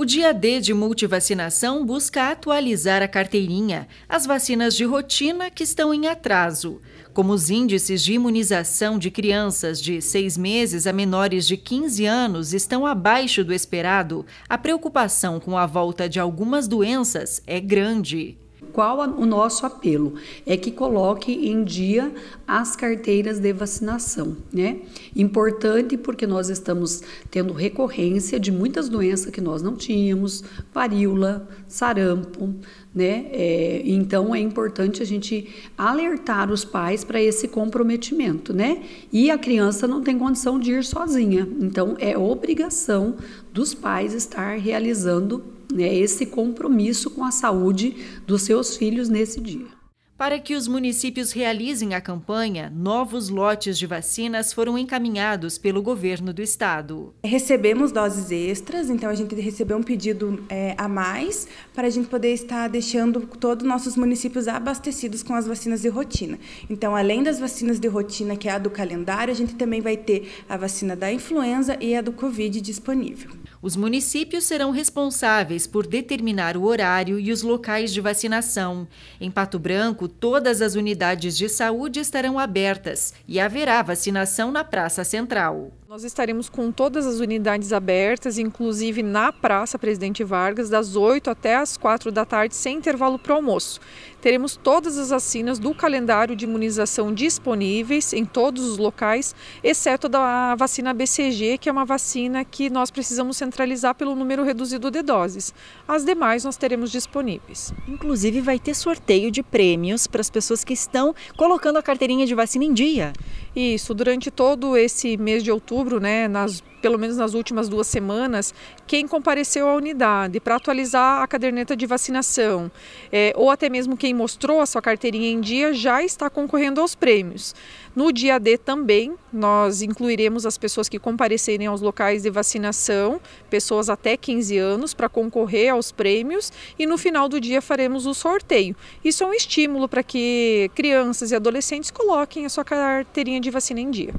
O dia D de multivacinação busca atualizar a carteirinha, as vacinas de rotina que estão em atraso, como os índices de imunização de crianças de seis meses a menores de 15 anos estão abaixo do esperado, a preocupação com a volta de algumas doenças é grande. Qual a, o nosso apelo? É que coloque em dia as carteiras de vacinação, né? Importante porque nós estamos tendo recorrência de muitas doenças que nós não tínhamos, varíola, sarampo, né? É, então é importante a gente alertar os pais para esse comprometimento, né? E a criança não tem condição de ir sozinha, então é obrigação dos pais estar realizando né, esse compromisso com a saúde dos seus filhos nesse dia. Para que os municípios realizem a campanha, novos lotes de vacinas foram encaminhados pelo governo do estado. Recebemos doses extras, então a gente recebeu um pedido é, a mais para a gente poder estar deixando todos os nossos municípios abastecidos com as vacinas de rotina. Então, além das vacinas de rotina, que é a do calendário, a gente também vai ter a vacina da influenza e a do Covid disponível. Os municípios serão responsáveis por determinar o horário e os locais de vacinação. Em Pato Branco, todas as unidades de saúde estarão abertas e haverá vacinação na Praça Central. Nós estaremos com todas as unidades abertas, inclusive na Praça Presidente Vargas, das 8 até as 4 da tarde, sem intervalo para o almoço. Teremos todas as vacinas do calendário de imunização disponíveis em todos os locais, exceto da vacina BCG, que é uma vacina que nós precisamos centralizar pelo número reduzido de doses. As demais nós teremos disponíveis. Inclusive, vai ter sorteio de prêmios para as pessoas que estão colocando a carteirinha de vacina em dia. Isso, durante todo esse mês de outubro, né, nas pelo menos nas últimas duas semanas, quem compareceu à unidade para atualizar a caderneta de vacinação, é, ou até mesmo quem mostrou a sua carteirinha em dia, já está concorrendo aos prêmios. No dia D também, nós incluiremos as pessoas que comparecerem aos locais de vacinação, pessoas até 15 anos, para concorrer aos prêmios, e no final do dia faremos o sorteio. Isso é um estímulo para que crianças e adolescentes coloquem a sua carteirinha de vacina em dia.